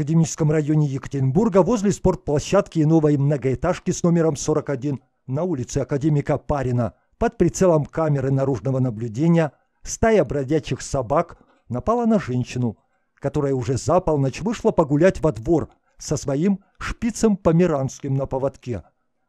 академическом районе Екатеринбурга возле спортплощадки и новой многоэтажки с номером 41 на улице Академика Парина под прицелом камеры наружного наблюдения стая бродячих собак напала на женщину, которая уже за полночь вышла погулять во двор со своим шпицем померанским на поводке.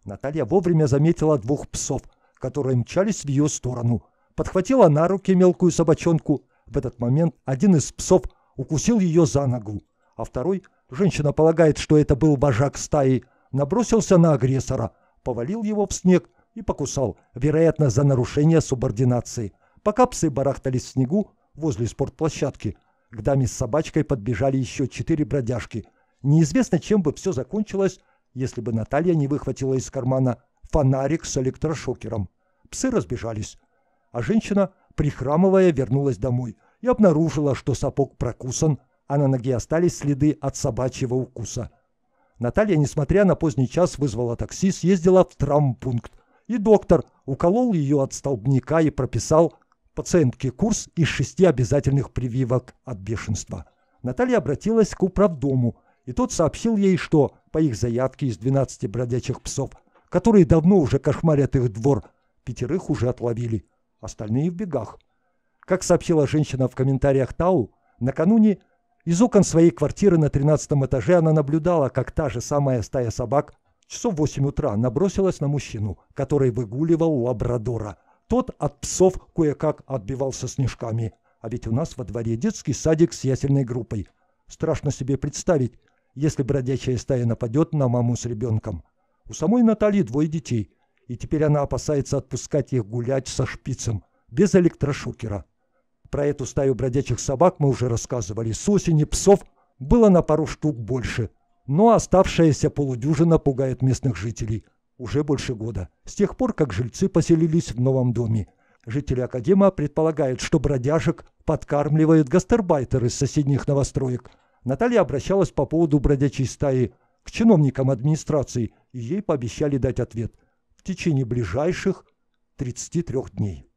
Наталья вовремя заметила двух псов, которые мчались в ее сторону. Подхватила на руки мелкую собачонку. В этот момент один из псов укусил ее за ногу а второй, женщина полагает, что это был вожак стаи, набросился на агрессора, повалил его в снег и покусал, вероятно, за нарушение субординации. Пока псы барахтались в снегу возле спортплощадки, к даме с собачкой подбежали еще четыре бродяжки. Неизвестно, чем бы все закончилось, если бы Наталья не выхватила из кармана фонарик с электрошокером. Псы разбежались, а женщина, прихрамывая, вернулась домой и обнаружила, что сапог прокусан – а на ноге остались следы от собачьего укуса. Наталья, несмотря на поздний час, вызвала такси, съездила в травмпункт, и доктор уколол ее от столбняка и прописал пациентке курс из шести обязательных прививок от бешенства. Наталья обратилась к управдому, и тот сообщил ей, что по их заявке из 12 бродячих псов, которые давно уже кошмарят их двор, пятерых уже отловили, остальные в бегах. Как сообщила женщина в комментариях Тау, накануне – из окон своей квартиры на 13 этаже она наблюдала, как та же самая стая собак часов в 8 утра набросилась на мужчину, который выгуливал лабрадора. Тот от псов кое-как отбивался снежками. А ведь у нас во дворе детский садик с ясельной группой. Страшно себе представить, если бродячая стая нападет на маму с ребенком. У самой Натальи двое детей, и теперь она опасается отпускать их гулять со шпицем, без электрошокера. Про эту стаю бродячих собак мы уже рассказывали. Сосени, псов было на пару штук больше. Но оставшаяся полудюжина пугает местных жителей. Уже больше года. С тех пор, как жильцы поселились в новом доме. Жители Академа предполагают, что бродяжек подкармливают гастарбайтеры из соседних новостроек. Наталья обращалась по поводу бродячей стаи к чиновникам администрации, и ей пообещали дать ответ в течение ближайших 33 дней.